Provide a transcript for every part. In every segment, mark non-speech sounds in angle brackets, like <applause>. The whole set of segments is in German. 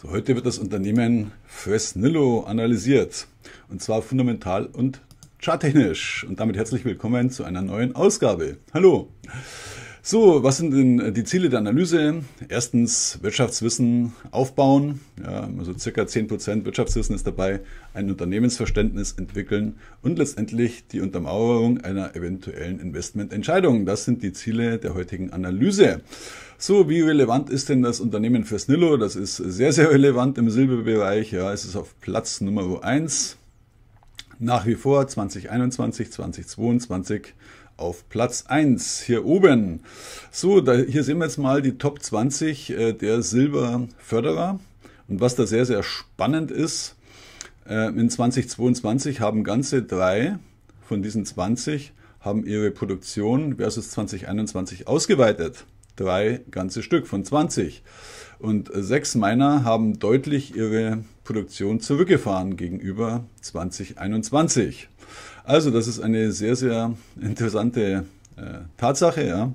So, heute wird das Unternehmen Fresnillo analysiert und zwar fundamental und charttechnisch. Und damit herzlich willkommen zu einer neuen Ausgabe. Hallo! So, was sind denn äh, die Ziele der Analyse? Erstens Wirtschaftswissen aufbauen, ja, also circa 10% Wirtschaftswissen ist dabei, ein Unternehmensverständnis entwickeln und letztendlich die Untermauerung einer eventuellen Investmententscheidung. Das sind die Ziele der heutigen Analyse. So, wie relevant ist denn das Unternehmen für Snillo? Das ist sehr, sehr relevant im Silberbereich. Ja, es ist auf Platz Nummer 1. Nach wie vor 2021, 2022 auf Platz 1 hier oben. So, da, hier sehen wir jetzt mal die Top 20 äh, der Silberförderer. Und was da sehr, sehr spannend ist, äh, in 2022 haben ganze drei von diesen 20 haben ihre Produktion versus 2021 ausgeweitet drei ganze Stück von 20. Und äh, sechs meiner haben deutlich ihre Produktion zurückgefahren gegenüber 2021. Also das ist eine sehr, sehr interessante äh, Tatsache. Ja.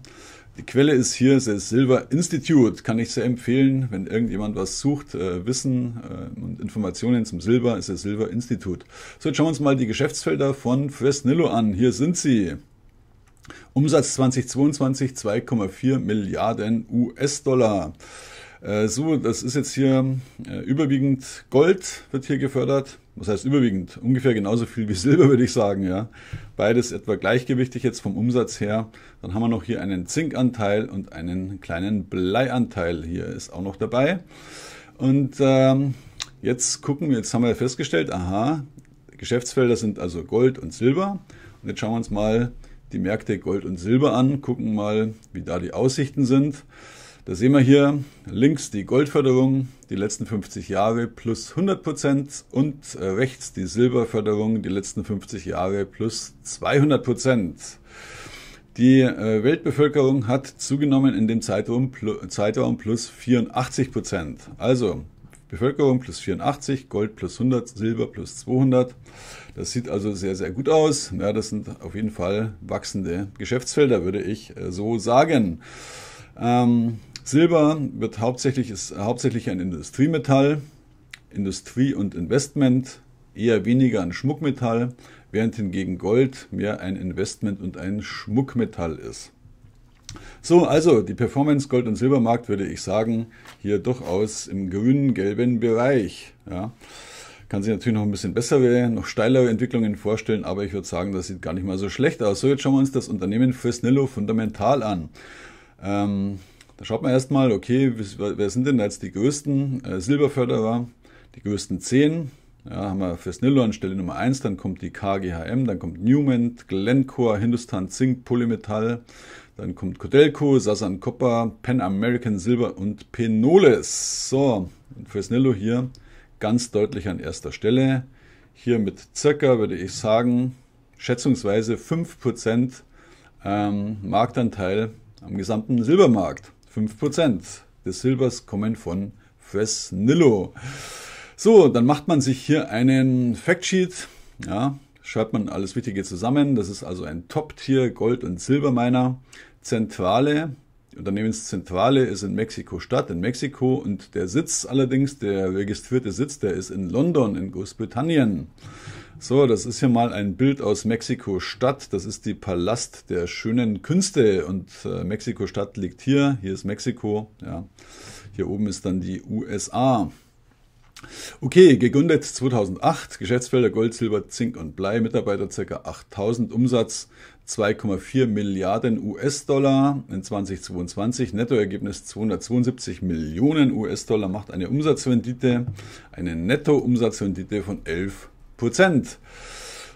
Die Quelle ist hier das Silver Institute, kann ich sehr empfehlen. Wenn irgendjemand was sucht, äh, Wissen äh, und Informationen zum Silber, ist das Silver Institute. So, jetzt schauen wir uns mal die Geschäftsfelder von Fresnillo an. Hier sind sie. Umsatz 2022 2,4 Milliarden US-Dollar. Äh, so, das ist jetzt hier äh, überwiegend Gold wird hier gefördert. Was heißt überwiegend? Ungefähr genauso viel wie <laughs> Silber, würde ich sagen, ja. Beides etwa gleichgewichtig jetzt vom Umsatz her. Dann haben wir noch hier einen Zinkanteil und einen kleinen Bleianteil. Hier ist auch noch dabei. Und ähm, jetzt gucken wir, jetzt haben wir festgestellt, aha, Geschäftsfelder sind also Gold und Silber. Und jetzt schauen wir uns mal die Märkte Gold und Silber an, gucken mal, wie da die Aussichten sind. Da sehen wir hier links die Goldförderung die letzten 50 Jahre plus 100 Prozent und äh, rechts die Silberförderung die letzten 50 Jahre plus 200 Prozent. Die äh, Weltbevölkerung hat zugenommen in dem Zeitraum, Zeitraum plus 84 Prozent. Also Bevölkerung plus 84, Gold plus 100, Silber plus 200. Das sieht also sehr, sehr gut aus. Ja, das sind auf jeden Fall wachsende Geschäftsfelder, würde ich äh, so sagen. Ähm, Silber wird hauptsächlich, ist hauptsächlich ein Industriemetall, Industrie und Investment, eher weniger ein Schmuckmetall, während hingegen Gold mehr ein Investment und ein Schmuckmetall ist. So, also die Performance Gold- und Silbermarkt würde ich sagen, hier durchaus im grün-gelben Bereich. Ja. Kann sich natürlich noch ein bisschen bessere, noch steilere Entwicklungen vorstellen, aber ich würde sagen, das sieht gar nicht mal so schlecht aus. So, jetzt schauen wir uns das Unternehmen Fresnillo fundamental an. Ähm, da schaut man erstmal, okay, wer sind denn jetzt die größten äh, Silberförderer? Die größten zehn. Ja, haben wir Fresnillo an Stelle Nummer 1, dann kommt die KGHM, dann kommt Newman, Glencore, Hindustan Zink, Polymetall, dann kommt Codelco, Sasan Copper, Pan American Silver und Penoles. So, und Fresnillo hier ganz deutlich an erster Stelle. Hier mit circa, würde ich sagen, schätzungsweise 5% ähm, Marktanteil am gesamten Silbermarkt. 5% des Silbers kommen von Fresnillo. So, dann macht man sich hier einen Factsheet. Ja, schreibt man alles Wichtige zusammen. Das ist also ein Top-Tier Gold- und Silberminer. Zentrale, Unternehmenszentrale ist in Mexiko-Stadt, in Mexiko. Und der Sitz allerdings, der registrierte Sitz, der ist in London, in Großbritannien. So, das ist hier mal ein Bild aus Mexiko-Stadt. Das ist die Palast der schönen Künste. Und äh, Mexiko-Stadt liegt hier. Hier ist Mexiko. Ja. Hier oben ist dann die USA. Okay, gegründet 2008, Geschäftsfelder Gold, Silber, Zink und Blei, Mitarbeiter ca. 8000, Umsatz 2,4 Milliarden US-Dollar in 2022, Nettoergebnis 272 Millionen US-Dollar, macht eine Umsatzrendite, eine Nettoumsatzrendite von 11 Prozent.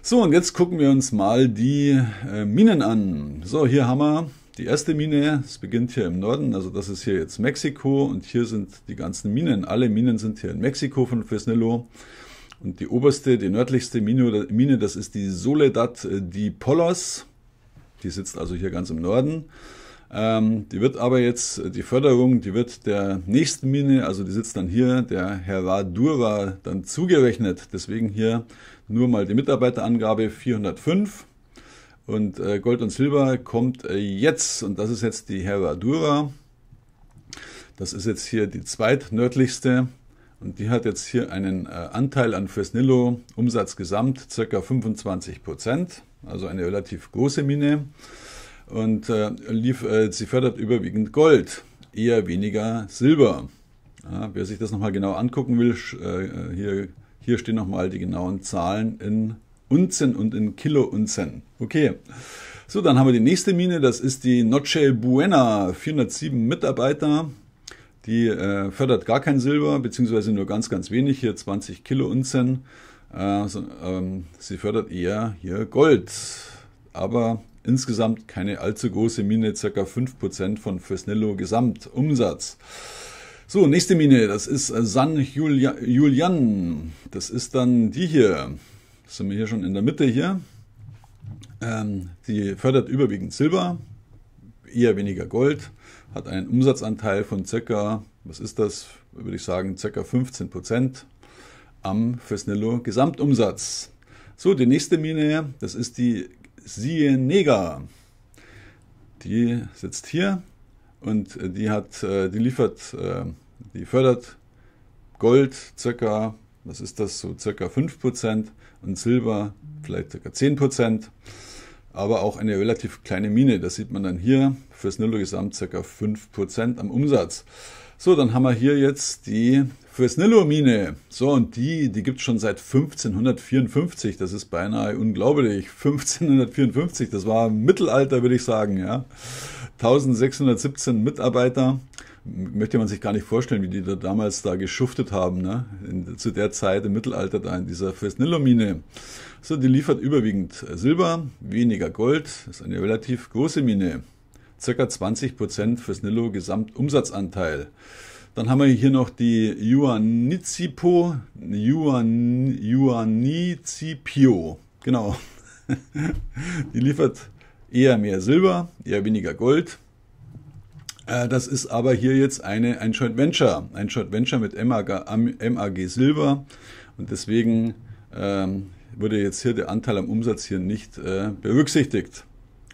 So, und jetzt gucken wir uns mal die äh, Minen an. So, hier haben wir die erste Mine, es beginnt hier im Norden, also das ist hier jetzt Mexiko und hier sind die ganzen Minen. Alle Minen sind hier in Mexiko von Fresnelo. Und die oberste, die nördlichste Mine, das ist die Soledad de Polos. Die sitzt also hier ganz im Norden. Ähm, die wird aber jetzt, die Förderung, die wird der nächsten Mine, also die sitzt dann hier, der Herradura, dann zugerechnet. Deswegen hier nur mal die Mitarbeiterangabe 405. Und äh, Gold und Silber kommt äh, jetzt, und das ist jetzt die Herradura. Das ist jetzt hier die zweitnördlichste. Und die hat jetzt hier einen äh, Anteil an Fresnillo, Umsatz gesamt ca. 25 Prozent. Also eine relativ große Mine. Und äh, lief, äh, sie fördert überwiegend Gold, eher weniger Silber. Ja, wer sich das nochmal genau angucken will, äh, hier, hier stehen nochmal die genauen Zahlen in Unzen und in Kilo-Unzen. Okay. So, dann haben wir die nächste Mine, das ist die Noche Buena, 407 Mitarbeiter. Die äh, fördert gar kein Silber, beziehungsweise nur ganz, ganz wenig, hier 20 Kilo Unzen. Äh, so, ähm, sie fördert eher hier Gold. Aber insgesamt keine allzu große Mine, ca. 5% von Fresnello Gesamtumsatz. So, nächste Mine, das ist San Julian. Das ist dann die hier sind wir hier schon in der Mitte hier. Ähm, sie fördert überwiegend Silber, eher weniger Gold, hat einen Umsatzanteil von circa, was ist das, würde ich sagen, circa 15 Prozent am Fresnillo Gesamtumsatz. So, die nächste Mine, das ist die Sienega. Die sitzt hier und äh, die hat, äh, die liefert, äh, die fördert Gold circa was ist das, so circa 5% und Silber vielleicht circa 10%, aber auch eine relativ kleine Mine. Das sieht man dann hier fürs Nillo-Gesamt circa 5% am Umsatz. So, dann haben wir hier jetzt die fürs Fresnillo-Mine. So, und die, die gibt es schon seit 1554. Das ist beinahe unglaublich. 1554, das war Mittelalter, würde ich sagen, ja. 1617 Mitarbeiter möchte man sich gar nicht vorstellen, wie die da damals da geschuftet haben, ne? In, zu der Zeit im Mittelalter da in dieser Fresnillo-Mine. So, die liefert überwiegend äh, Silber, weniger Gold, ist eine relativ große Mine. ca. 20% Fresnillo Gesamtumsatzanteil. Dann haben wir hier noch die Juanizipo, Juan, genau. <laughs> die liefert eher mehr Silber, eher weniger Gold äh, das ist aber hier jetzt eine, ein Joint Venture, ein Joint Venture mit MAG, MAG Silber und deswegen ähm, wurde jetzt hier der Anteil am Umsatz hier nicht äh, berücksichtigt.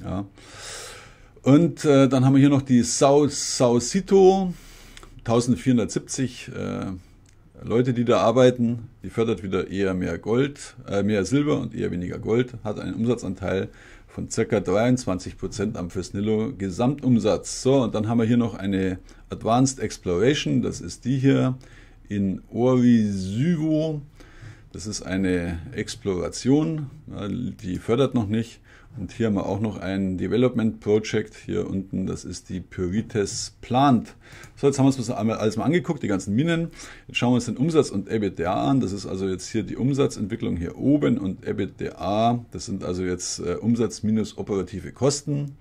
Ja. Und äh, dann haben wir hier noch die Saucito 1470, äh, Leute, die da arbeiten, die fördert wieder eher mehr Gold, äh, mehr Silber und eher weniger Gold, hat einen Umsatzanteil von ca. 23% am Fresnillo Gesamtumsatz. So, und dann haben wir hier noch eine Advanced Exploration, das ist die hier in Orisivo. Das ist eine Exploration, die fördert noch nicht. Und hier haben wir auch noch ein Development Project hier unten, das ist die Pyrites Plant. So, jetzt haben wir uns das alles mal angeguckt, die ganzen Minen. Jetzt schauen wir uns den Umsatz und EBITDA an. Das ist also jetzt hier die Umsatzentwicklung hier oben und EBITDA. Das sind also jetzt äh, Umsatz minus operative Kosten.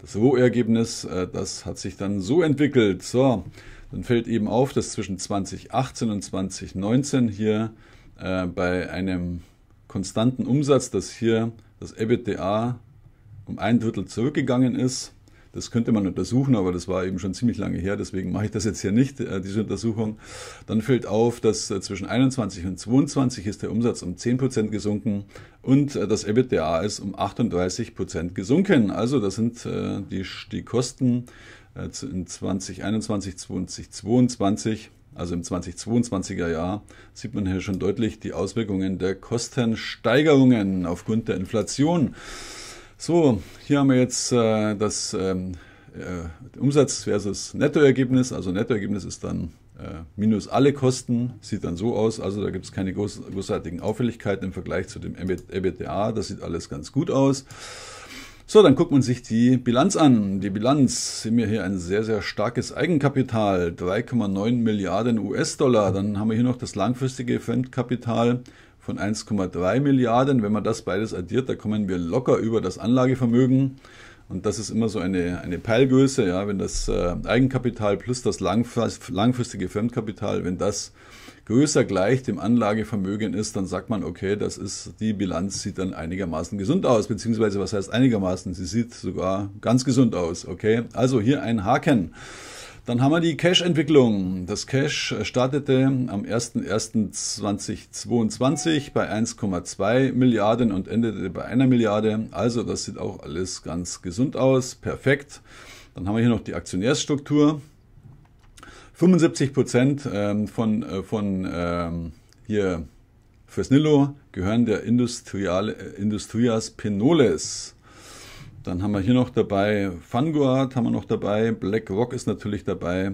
Das Rohergebnis, äh, das hat sich dann so entwickelt. So, dann fällt eben auf, dass zwischen 2018 und 2019 hier äh, bei einem konstanten Umsatz, das hier das EBITDA um ein Drittel zurückgegangen ist. Das könnte man untersuchen, aber das war eben schon ziemlich lange her, deswegen mache ich das jetzt hier nicht, äh, diese Untersuchung. Dann fällt auf, dass äh, zwischen 21 und 22 ist der Umsatz um 10% gesunken und äh, das EBITDA ist um 38% gesunken. Also das sind die, die Kosten in 2021, 2022 also im 2022er Jahr, sieht man hier schon deutlich die Auswirkungen der Kostensteigerungen aufgrund der Inflation. So, hier haben wir jetzt äh, das ähm, äh, Umsatz versus Nettoergebnis. Also Nettoergebnis ist dann äh, minus alle Kosten, sieht dann so aus. Also da gibt es keine groß, großartigen Auffälligkeiten im Vergleich zu dem EBITDA. Das sieht alles ganz gut aus. So, dann guckt man sich die Bilanz an. Die Bilanz sehen wir hier ein sehr, sehr starkes Eigenkapital, 3,9 Milliarden US-Dollar. Dann haben wir hier noch das langfristige Fremdkapital von 1,3 Milliarden. Wenn man das beides addiert, da kommen wir locker über das Anlagevermögen. Und das ist immer so eine, eine Peilgröße, ja, wenn das äh, Eigenkapital plus das langfristige Fremdkapital, wenn das größer gleich dem Anlagevermögen ist, dann sagt man, okay, das ist, die Bilanz sieht dann einigermaßen gesund aus, beziehungsweise was heißt einigermaßen? Sie sieht sogar ganz gesund aus, okay? Also hier ein Haken. Dann haben wir die Cash-Entwicklung. Das Cash startete am 01.01.2022 bei 1,2 Milliarden und endete bei einer Milliarde. Also das sieht auch alles ganz gesund aus. Perfekt. Dann haben wir hier noch die Aktionärsstruktur. 75 Prozent ähm, von, äh, von ähm, hier Fresnillo gehören der Industrial, äh, Industrias Penoles. Dann haben wir hier noch dabei Fanguard, haben wir noch dabei, Black Rock ist natürlich dabei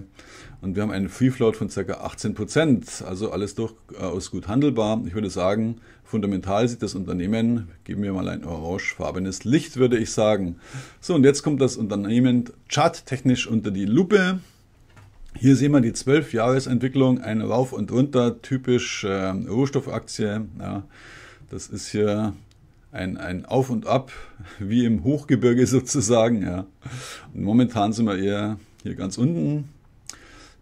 und wir haben einen Free Float von ca. 18%, also alles durchaus äh, gut handelbar. Ich würde sagen, fundamental sieht das Unternehmen, geben wir mal ein orangefarbenes Licht, würde ich sagen. So und jetzt kommt das Unternehmen charttechnisch unter die Lupe. Hier sehen wir die 12-Jahres-Entwicklung, ein Rauf und Runter, typisch äh, Rohstoffaktie. Ja, das ist hier ein, ein Auf und Ab, <laughs> wie im Hochgebirge <laughs> sozusagen. Ja. Und momentan sind wir eher hier ganz unten.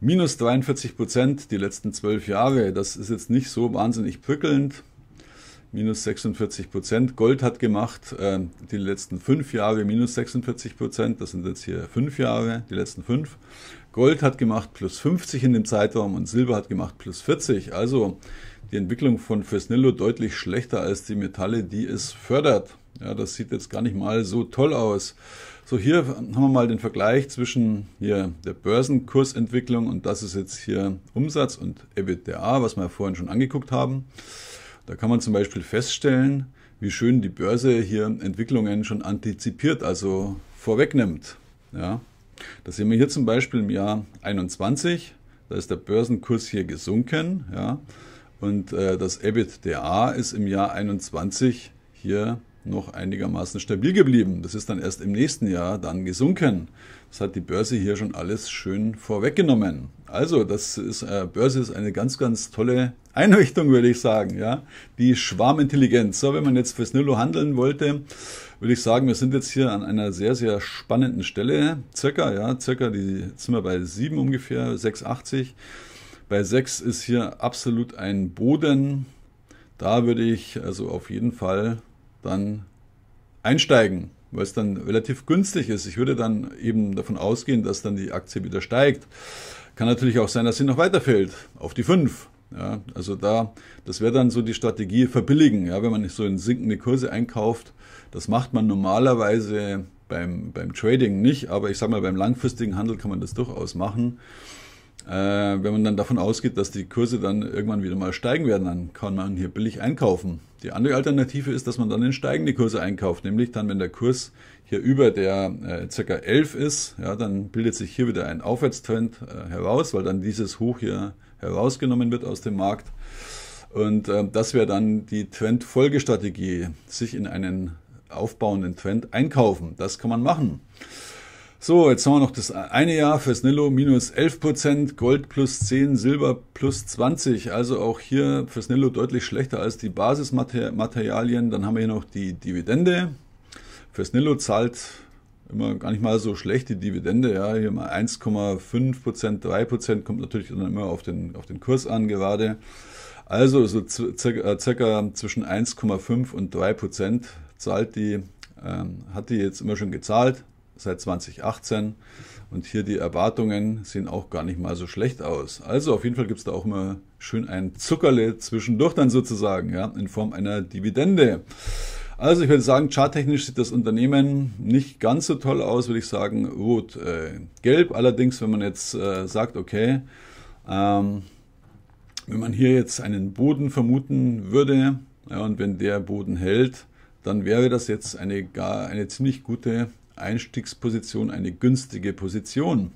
Minus 43 Prozent die letzten 12 Jahre. Das ist jetzt nicht so wahnsinnig prickelnd. Minus 46 Prozent. Gold hat gemacht äh, die letzten 5 Jahre minus 46 Prozent. Das sind jetzt hier 5 Jahre, die letzten 5. Gold hat gemacht plus 50 in dem Zeitraum und Silber hat gemacht plus 40. Also die Entwicklung von Fresnillo deutlich schlechter als die Metalle, die es fördert. Ja, das sieht jetzt gar nicht mal so toll aus. So, hier haben wir mal den Vergleich zwischen hier der Börsenkursentwicklung und das ist jetzt hier Umsatz und EBITDA, was wir ja vorhin schon angeguckt haben. Da kann man zum Beispiel feststellen, wie schön die Börse hier Entwicklungen schon antizipiert, also vorwegnimmt. Ja, das sehen wir hier zum Beispiel im Jahr 21. Da ist der Börsenkurs hier gesunken. Ja, und äh, das EBITDA ist im Jahr 21 hier noch einigermaßen stabil geblieben. Das ist dann erst im nächsten Jahr dann gesunken. Das hat die Börse hier schon alles schön vorweggenommen. Also, das ist, äh, Börse ist eine ganz, ganz tolle Einrichtung, würde ich sagen. Ja, die Schwarmintelligenz. So, wenn man jetzt fürs Nillo handeln wollte, würde ich sagen, wir sind jetzt hier an einer sehr, sehr spannenden Stelle. Circa, ja, circa, die sind wir bei 7 ungefähr, 6,80. Bei 6 ist hier absolut ein Boden. Da würde ich also auf jeden Fall dann einsteigen, weil es dann relativ günstig ist. Ich würde dann eben davon ausgehen, dass dann die Aktie wieder steigt. Kann natürlich auch sein, dass sie noch weiterfällt auf die 5. Ja, also da, das wäre dann so die Strategie verbilligen. Ja, wenn man nicht so in sinkende Kurse einkauft, das macht man normalerweise beim, beim Trading nicht, aber ich sage mal, beim langfristigen Handel kann man das durchaus machen. Äh, wenn man dann davon ausgeht, dass die Kurse dann irgendwann wieder mal steigen werden, dann kann man hier billig einkaufen. Die andere Alternative ist, dass man dann in steigende Kurse einkauft, nämlich dann, wenn der Kurs hier über der äh, ca. 11 ist, ja, dann bildet sich hier wieder ein Aufwärtstrend äh, heraus, weil dann dieses Hoch hier herausgenommen wird aus dem Markt. Und äh, das wäre dann die Trendfolgestrategie, sich in einen aufbauenden Trend einkaufen. Das kann man machen. So, jetzt haben wir noch das eine Jahr fürs Snillo minus 11%, Gold plus 10, Silber plus 20. Also auch hier fürs Snillo deutlich schlechter als die Basismaterialien. Dann haben wir hier noch die Dividende. Fürs Snillo zahlt immer gar nicht mal so schlecht die Dividende. Ja, hier mal 1,5%, 3% kommt natürlich dann immer auf den, auf den Kurs an gerade. Also so circa, äh, circa zwischen 1,5 und 3% zahlt die, ähm, hat die jetzt immer schon gezahlt seit 2018. Und hier die Erwartungen sehen auch gar nicht mal so schlecht aus. Also auf jeden Fall gibt es da auch immer schön ein Zuckerle zwischendurch dann sozusagen, ja, in Form einer Dividende. Also ich würde sagen, charttechnisch sieht das Unternehmen nicht ganz so toll aus, würde ich sagen, rot, äh, gelb. Allerdings, wenn man jetzt äh, sagt, okay, ähm, wenn man hier jetzt einen Boden vermuten würde ja, und wenn der Boden hält, dann wäre das jetzt eine, gar, eine ziemlich gute Einstiegsposition eine günstige Position?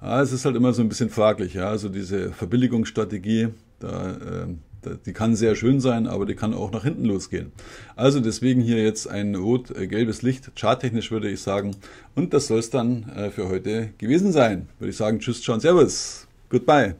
Ja, es ist halt immer so ein bisschen fraglich. Ja? Also diese Verbilligungsstrategie, da, äh, die kann sehr schön sein, aber die kann auch nach hinten losgehen. Also deswegen hier jetzt ein rot-gelbes äh, Licht, charttechnisch würde ich sagen. Und das soll es dann äh, für heute gewesen sein. Würde ich sagen, tschüss, John, servus, goodbye.